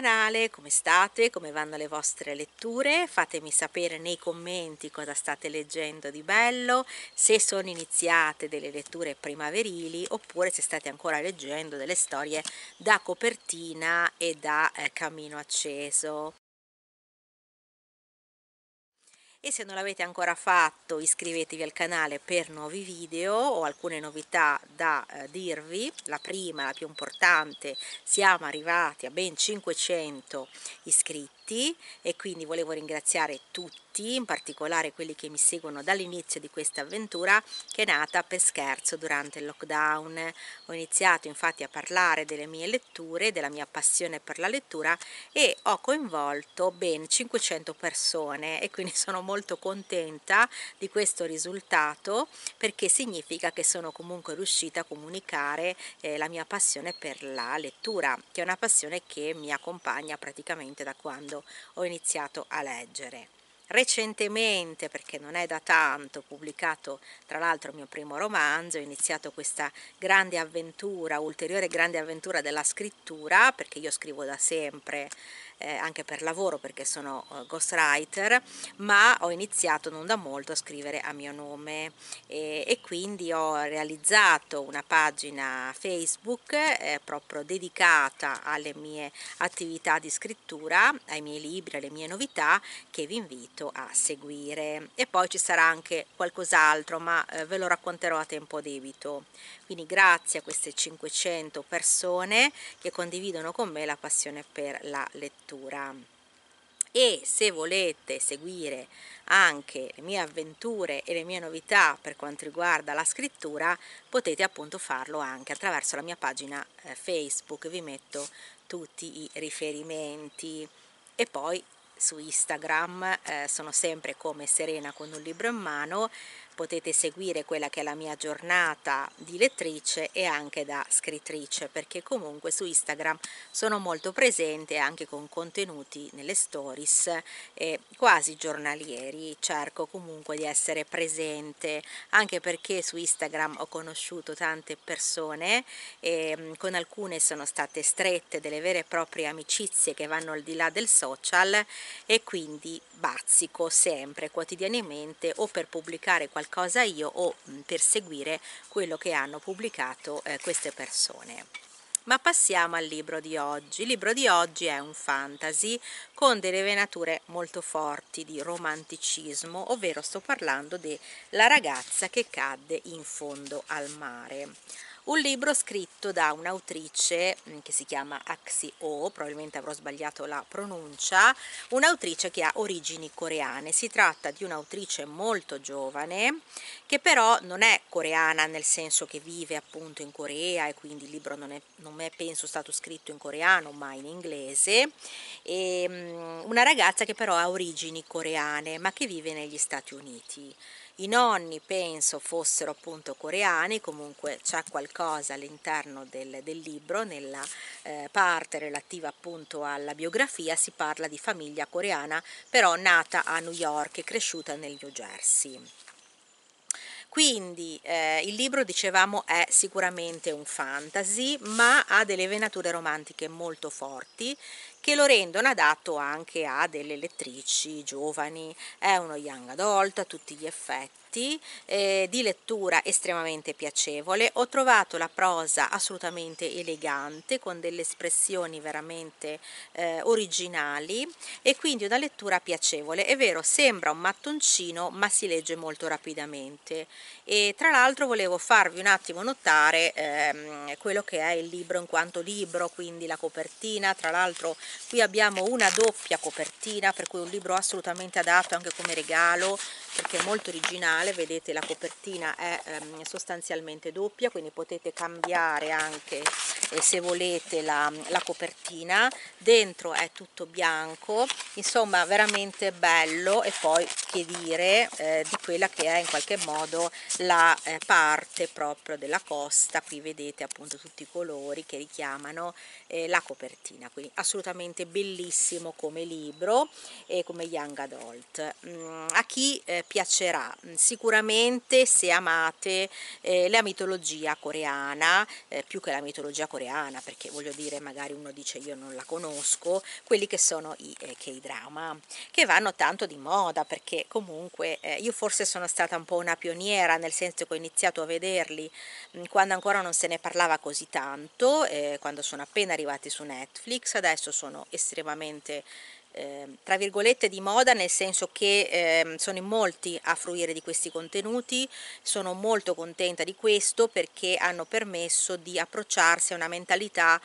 canale, come state, come vanno le vostre letture, fatemi sapere nei commenti cosa state leggendo di bello, se sono iniziate delle letture primaverili oppure se state ancora leggendo delle storie da copertina e da eh, camino acceso e se non l'avete ancora fatto iscrivetevi al canale per nuovi video ho alcune novità da eh, dirvi la prima la più importante siamo arrivati a ben 500 iscritti tutti e quindi volevo ringraziare tutti, in particolare quelli che mi seguono dall'inizio di questa avventura che è nata per scherzo durante il lockdown. Ho iniziato infatti a parlare delle mie letture, della mia passione per la lettura e ho coinvolto ben 500 persone e quindi sono molto contenta di questo risultato perché significa che sono comunque riuscita a comunicare eh, la mia passione per la lettura, che è una passione che mi accompagna praticamente da quando quando ho iniziato a leggere. Recentemente, perché non è da tanto, ho pubblicato tra l'altro il mio primo romanzo, ho iniziato questa grande avventura, ulteriore grande avventura della scrittura, perché io scrivo da sempre eh, anche per lavoro perché sono eh, ghostwriter, ma ho iniziato non da molto a scrivere a mio nome e, e quindi ho realizzato una pagina Facebook eh, proprio dedicata alle mie attività di scrittura, ai miei libri, alle mie novità che vi invito a seguire. E poi ci sarà anche qualcos'altro, ma eh, ve lo racconterò a tempo debito. Quindi grazie a queste 500 persone che condividono con me la passione per la lettura lettura. E se volete seguire anche le mie avventure e le mie novità per quanto riguarda la scrittura, potete appunto farlo anche attraverso la mia pagina eh, Facebook, vi metto tutti i riferimenti. E poi su Instagram eh, sono sempre come Serena con un libro in mano, potete seguire quella che è la mia giornata di lettrice e anche da scrittrice perché comunque su Instagram sono molto presente anche con contenuti nelle stories eh, quasi giornalieri cerco comunque di essere presente anche perché su Instagram ho conosciuto tante persone eh, con alcune sono state strette delle vere e proprie amicizie che vanno al di là del social e quindi bazzico sempre quotidianamente o per pubblicare qualche qualcosa io o mm, seguire quello che hanno pubblicato eh, queste persone. Ma passiamo al libro di oggi. Il libro di oggi è un fantasy con delle venature molto forti di romanticismo, ovvero sto parlando della ragazza che cadde in fondo al mare un libro scritto da un'autrice mm, che si chiama Axi O, probabilmente avrò sbagliato la pronuncia, un'autrice che ha origini coreane. Si tratta di un'autrice molto giovane che però non è coreana nel senso che vive appunto in Corea e quindi il libro non è, non è penso stato scritto in coreano ma in inglese. E, mm, una ragazza che però ha origini coreane ma che vive negli Stati Uniti i nonni penso fossero appunto coreani, comunque c'è qualcosa all'interno del, del libro, nella eh, parte relativa appunto alla biografia si parla di famiglia coreana, però nata a New York e cresciuta nel New Jersey. Quindi eh, il libro, dicevamo, è sicuramente un fantasy, ma ha delle venature romantiche molto forti che lo rendono adatto anche a delle lettrici giovani. È uno young adult a tutti gli effetti piatti, eh, di lettura estremamente piacevole, ho trovato la prosa assolutamente elegante, con delle espressioni veramente eh, originali e quindi una lettura piacevole. È vero, sembra un mattoncino ma si legge molto rapidamente e tra l'altro volevo farvi un attimo notare ehm, quello che è il libro in quanto libro, quindi la copertina, tra l'altro qui abbiamo una doppia copertina per cui un libro assolutamente adatto anche come regalo perché è molto originale, vedete la copertina è ehm, sostanzialmente doppia, quindi potete cambiare anche eh, se volete la, la, copertina, dentro è tutto bianco, insomma veramente bello e poi che dire eh, di quella che è in qualche modo la eh, parte proprio della costa, qui vedete appunto tutti i colori che richiamano eh, la copertina, quindi assolutamente bellissimo come libro e come Young Adult. Mm, a chi eh, eh, piacerà mm, sicuramente se amate eh, la mitologia coreana, eh, più che la mitologia coreana, perché voglio dire magari uno dice io non la conosco, quelli che sono i eh, K-drama, che vanno tanto di moda, perché comunque eh, io forse sono stata un po' una pioniera, nel senso che ho iniziato a vederli mh, mm, quando ancora non se ne parlava così tanto, eh, quando sono appena arrivati su Netflix, adesso sono estremamente eh, tra virgolette di moda nel senso che eh, sono in molti a fruire di questi contenuti, sono molto contenta di questo perché hanno permesso di approcciarsi a una mentalità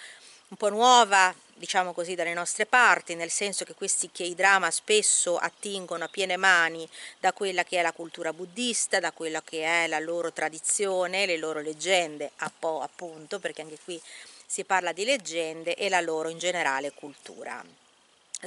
un po' nuova, diciamo così, dalle nostre parti, nel senso che questi K-drama spesso attingono a piene mani da quella che è la cultura buddista, da quella che è la loro tradizione, le loro leggende, appunto, perché anche qui si parla di leggende e la loro in generale cultura.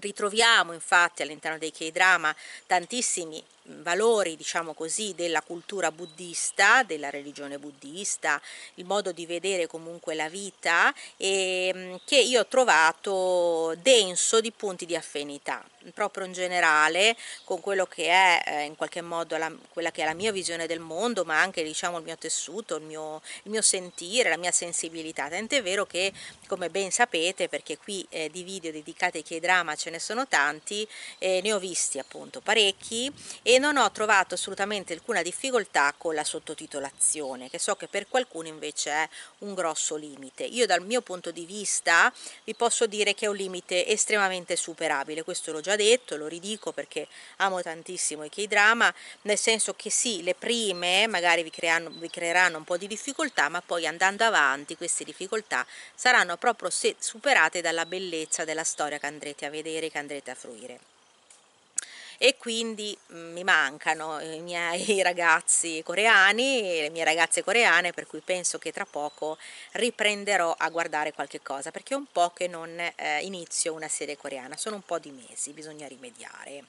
Ritroviamo infatti all'interno dei K-drama tantissimi valori, diciamo così, della cultura buddista, della religione buddista, il modo di vedere comunque la vita e, ehm, che io ho trovato denso di punti di affinità proprio in generale con quello che è eh, in qualche modo la, quella che è la mia visione del mondo ma anche diciamo il mio tessuto il mio, il mio sentire la mia sensibilità tant'è vero che come ben sapete perché qui eh, di video dedicati ai K-drama ce ne sono tanti eh, ne ho visti appunto parecchi e e non ho trovato assolutamente alcuna difficoltà con la sottotitolazione, che so che per qualcuno invece è un grosso limite. Io dal mio punto di vista vi posso dire che è un limite estremamente superabile, questo l'ho già detto, lo ridico perché amo tantissimo i K-drama, nel senso che sì, le prime magari vi, creano, vi creeranno un po' di difficoltà, ma poi andando avanti queste difficoltà saranno proprio superate dalla bellezza della storia che andrete a vedere, che andrete a fruire e quindi mm, mi mancano eh, i miei ragazzi coreani, le mie ragazze coreane, per cui penso che tra poco riprenderò a guardare qualche cosa, perché è un po' che non eh, inizio una serie coreana, sono un po' di mesi, bisogna rimediare.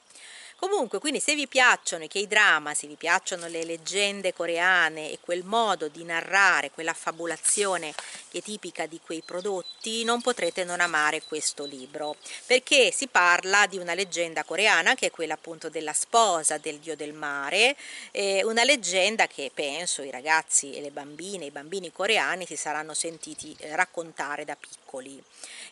Comunque, quindi se vi piacciono i K-drama, se vi piacciono le leggende coreane e quel modo di narrare, quella fabulazione che è tipica di quei prodotti, non potrete non amare questo libro, perché si parla di una leggenda coreana che è quella appunto della sposa del dio del mare, eh, una leggenda che penso i ragazzi e le bambine, i bambini coreani si saranno sentiti eh, raccontare da piccoli.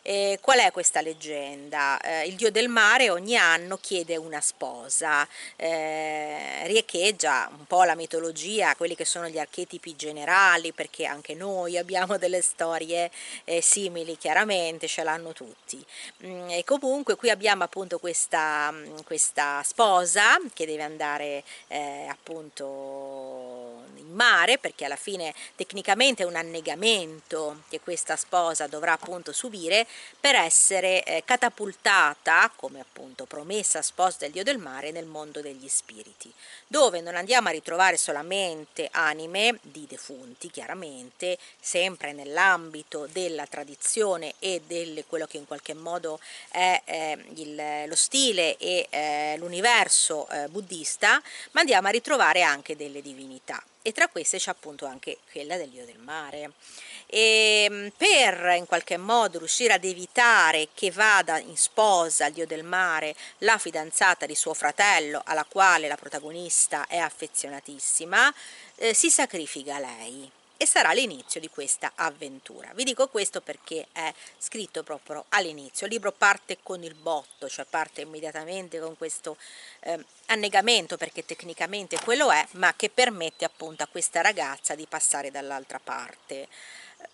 Eh, qual è questa leggenda? Eh, il dio del mare ogni anno chiede una sposa cosa, eh, riecheggia un po' la mitologia, quelli che sono gli archetipi generali, perché anche noi abbiamo delle storie eh, simili, chiaramente ce l'hanno tutti. Mm, e comunque qui abbiamo appunto questa, mm, questa sposa che deve andare eh, appunto mare, perché alla fine tecnicamente è un annegamento che questa sposa dovrà appunto subire per essere eh, catapultata, come appunto promessa sposa del dio del mare, nel mondo degli spiriti, dove non andiamo a ritrovare solamente anime di defunti, chiaramente, sempre nell'ambito della tradizione e del quello che in qualche modo è eh, il, lo stile e eh, l'universo eh, buddista, ma andiamo a ritrovare anche delle divinità e tra queste c'è appunto anche quella del dio del mare. E ehm, per in qualche modo riuscire ad evitare che vada in sposa al dio del mare la fidanzata di suo fratello, alla quale la protagonista è affezionatissima, eh, si sacrifica lei e sarà l'inizio di questa avventura. Vi dico questo perché è scritto proprio all'inizio. Il libro parte con il botto, cioè parte immediatamente con questo eh, annegamento perché tecnicamente quello è, ma che permette appunto a questa ragazza di passare dall'altra parte.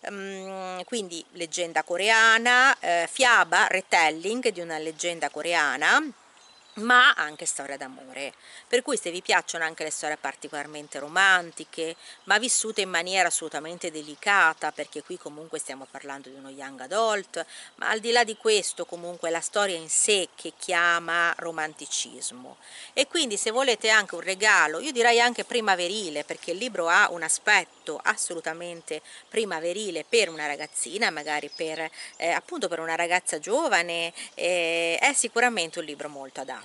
Ehm, quindi leggenda coreana, eh, fiaba, retelling di una leggenda coreana ma anche storia d'amore. Per cui se vi piacciono anche le storie particolarmente romantiche, ma vissute in maniera assolutamente delicata, perché qui comunque stiamo parlando di uno young adult, ma al di là di questo comunque la storia in sé che chiama romanticismo. E quindi se volete anche un regalo, io direi anche primaverile, perché il libro ha un aspetto assolutamente primaverile per una ragazzina, magari per, eh, appunto per una ragazza giovane, eh, è sicuramente un libro molto adatto.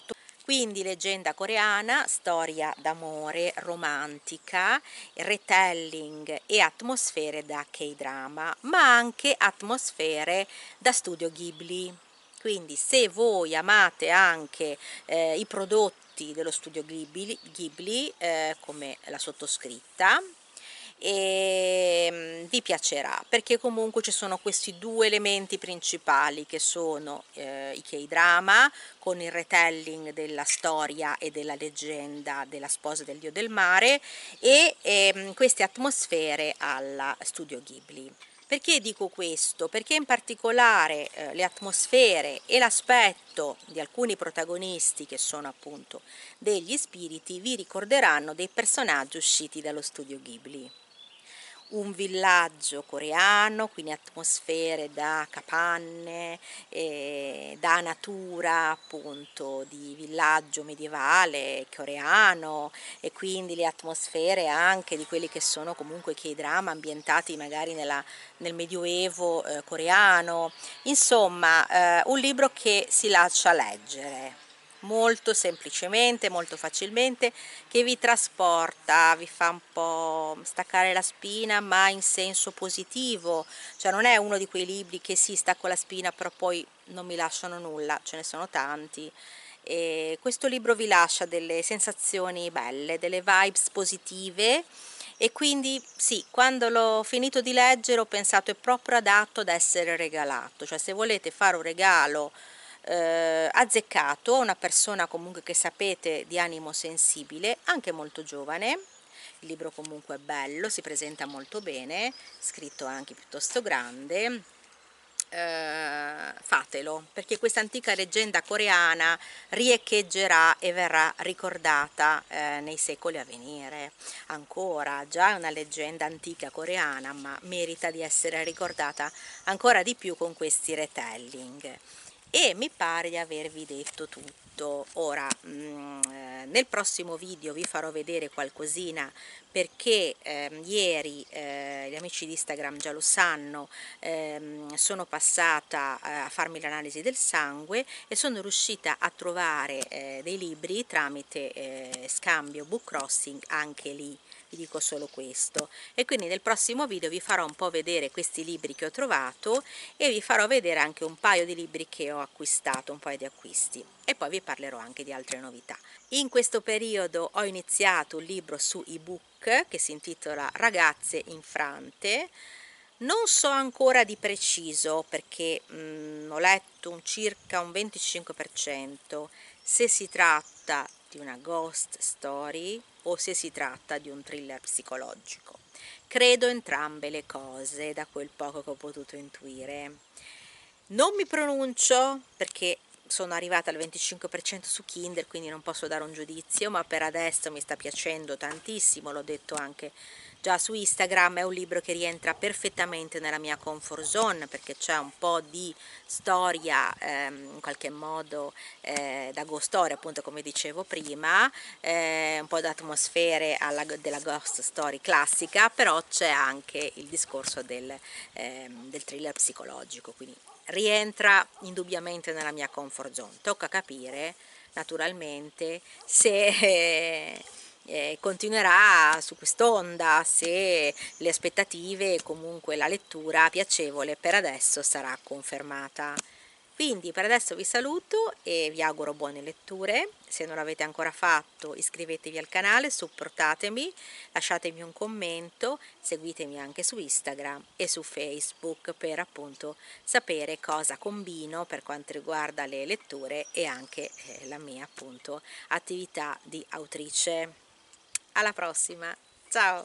Quindi leggenda coreana, storia d'amore romantica, retelling e atmosfere da K-drama, ma anche atmosfere da studio Ghibli. Quindi se voi amate anche eh, i prodotti dello studio Ghibli, Ghibli eh, come la sottoscritta, e vi piacerà perché comunque ci sono questi due elementi principali che sono eh, i K-drama con il retelling della storia e della leggenda della sposa del dio del mare e ehm, queste atmosfere alla Studio Ghibli. Perché dico questo? Perché in particolare eh, le atmosfere e l'aspetto di alcuni protagonisti, che sono appunto degli spiriti, vi ricorderanno dei personaggi usciti dallo studio Ghibli un villaggio coreano, quindi atmosfere da capanne, eh, da natura appunto di villaggio medievale coreano e quindi le atmosfere anche di quelli che sono comunque i drama ambientati magari nella, nel medioevo eh, coreano. Insomma, eh, un libro che si lascia leggere molto semplicemente, molto facilmente, che vi trasporta, vi fa un po' staccare la spina ma in senso positivo, cioè non è uno di quei libri che si sì, stacco la spina però poi non mi lasciano nulla, ce ne sono tanti. E questo libro vi lascia delle sensazioni belle, delle vibes positive e quindi sì, quando l'ho finito di leggere ho pensato è proprio adatto ad essere regalato, cioè se volete fare un regalo eh, azzeccato, una persona comunque che sapete di animo sensibile, anche molto giovane, il libro comunque è bello, si presenta molto bene, scritto anche piuttosto grande, eh, fatelo perché questa antica leggenda coreana riecheggerà e verrà ricordata eh, nei secoli a venire ancora già è una leggenda antica coreana ma merita di essere ricordata ancora di più con questi retelling e mi pare di avervi detto tutto ora mm, eh, nel prossimo video vi farò vedere qualcosina perché ehm, ieri eh, gli amici di Instagram già lo sanno, ehm, sono passata eh, a farmi l'analisi del sangue e sono riuscita a trovare eh, dei libri tramite eh, scambio book crossing anche lì vi dico solo questo e quindi nel prossimo video vi farò un po' vedere questi libri che ho trovato e vi farò vedere anche un paio di libri che ho acquistato, un paio di acquisti e poi vi parlerò anche di altre novità. In questo periodo ho iniziato un libro su ebook che si intitola Ragazze infrante. Non so ancora di preciso perché mh, mm, ho letto un circa un 25% se si tratta di una ghost story o se si tratta di un thriller psicologico. Credo entrambe le cose da quel poco che ho potuto intuire. Non mi pronuncio perché sono arrivata al 25% su Kindle, quindi non posso dare un giudizio, ma per adesso mi sta piacendo tantissimo, l'ho detto anche già su Instagram, è un libro che rientra perfettamente nella mia comfort zone perché c'è un po' di storia ehm, in qualche modo eh, da ghost story appunto come dicevo prima, eh, un po' di atmosfere alla, della ghost story classica, però c'è anche il discorso del, ehm, del thriller psicologico, quindi rientra indubbiamente nella mia comfort zone. Tocca capire naturalmente se eh, eh, continuerà su quest'onda, se le aspettative e comunque la lettura piacevole per adesso sarà confermata. Quindi per adesso vi saluto e vi auguro buone letture, se non l'avete ancora fatto iscrivetevi al canale, supportatemi, lasciatemi un commento, seguitemi anche su Instagram e su Facebook per appunto sapere cosa combino per quanto riguarda le letture e anche eh, la mia appunto attività di autrice. Alla prossima, ciao!